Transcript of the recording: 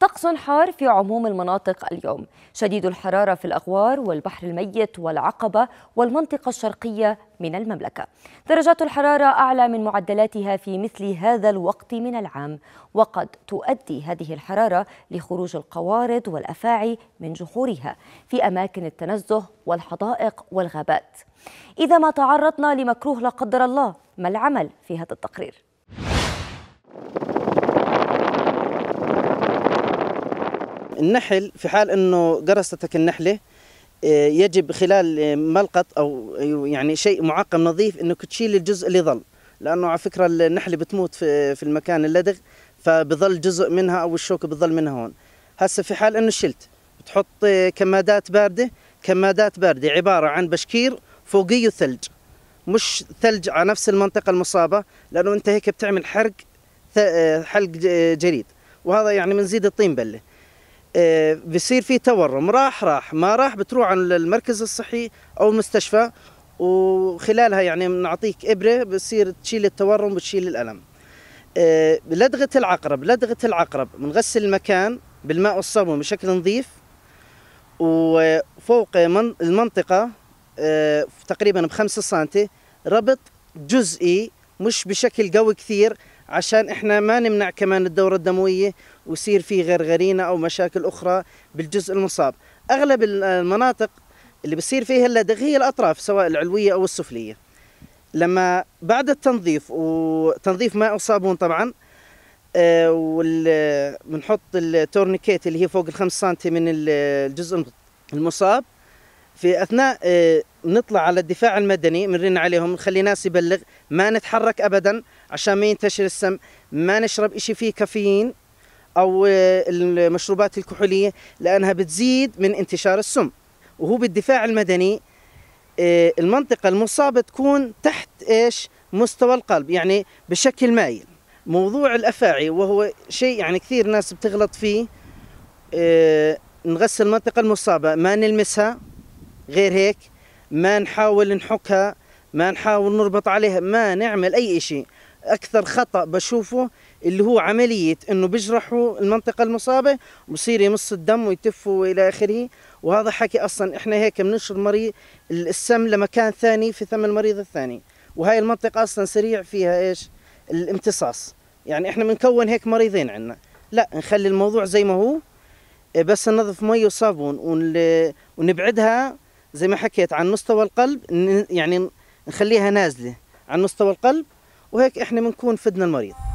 طقس حار في عموم المناطق اليوم شديد الحرارة في الأغوار والبحر الميت والعقبة والمنطقة الشرقية من المملكة درجات الحرارة أعلى من معدلاتها في مثل هذا الوقت من العام وقد تؤدي هذه الحرارة لخروج القوارض والأفاعي من جحورها في أماكن التنزه والحدائق والغابات إذا ما تعرضنا لمكروه لا قدر الله ما العمل في هذا التقرير النحل في حال انه قرصتك النحله آه، يجب خلال آه، ملقط او أيوة، يعني شيء معقم نظيف انك تشيل الجزء اللي ظل لانه على فكره النحله بتموت في, في المكان اللدغ فبظل جزء منها او الشوك بظل منها هون هسه في حال انه شلت بتحط آه، كمادات بارده كمادات بارده عباره عن بشكير فوقيه ثلج مش ثلج على نفس المنطقه المصابه لانه انت هيك بتعمل حرق حلق جريد وهذا يعني بنزيد الطين بله آه، بصير في تورم راح راح ما راح بتروح على المركز الصحي او المستشفى وخلالها يعني بنعطيك ابره بصير تشيل التورم وتشيل الالم آه، لدغه العقرب لدغه العقرب بنغسل المكان بالماء والصابون بشكل نظيف وفوق المنطقه آه، تقريبا بخمسة سم ربط جزئي مش بشكل قوي كثير عشان احنا ما نمنع كمان الدورة الدموية ويصير في غرغرينة او مشاكل اخرى بالجزء المصاب اغلب المناطق اللي بصير فيها اللدغ هي الاطراف سواء العلوية او السفلية لما بعد التنظيف وتنظيف ماء وصابون طبعا آه، وال بنحط التورنيكيت اللي هي فوق الخمس سنتي من الجزء المصاب في اثناء آه، نطلع على الدفاع المدني بنرن عليهم نخلي ناس يبلغ ما نتحرك ابدا عشان ما ينتشر السم ما نشرب شيء فيه كافيين او آه، المشروبات الكحوليه لانها بتزيد من انتشار السم وهو بالدفاع المدني آه، المنطقه المصابه تكون تحت ايش مستوى القلب يعني بشكل مايل موضوع الافاعي وهو شيء يعني كثير ناس بتغلط فيه آه، نغسل المنطقه المصابه ما نلمسها غير هيك ما نحاول نحكها ما نحاول نربط عليها ما نعمل أي شيء أكثر خطأ بشوفه اللي هو عملية أنه بجرحوا المنطقة المصابة وبصير يمص الدم ويتفوا إلى آخره وهذا حكي أصلا إحنا هيك بننشر مريض السم لمكان ثاني في ثم المريض الثاني وهي المنطقة أصلا سريع فيها إيش الامتصاص يعني إحنا بنكون هيك مريضين عنا لا نخلي الموضوع زي ما هو إيه، بس ننظف مي وصابون ونبعدها زي ما حكيت عن مستوى القلب يعني نخليها نازله عن مستوى القلب وهيك احنا بنكون فدنا المريض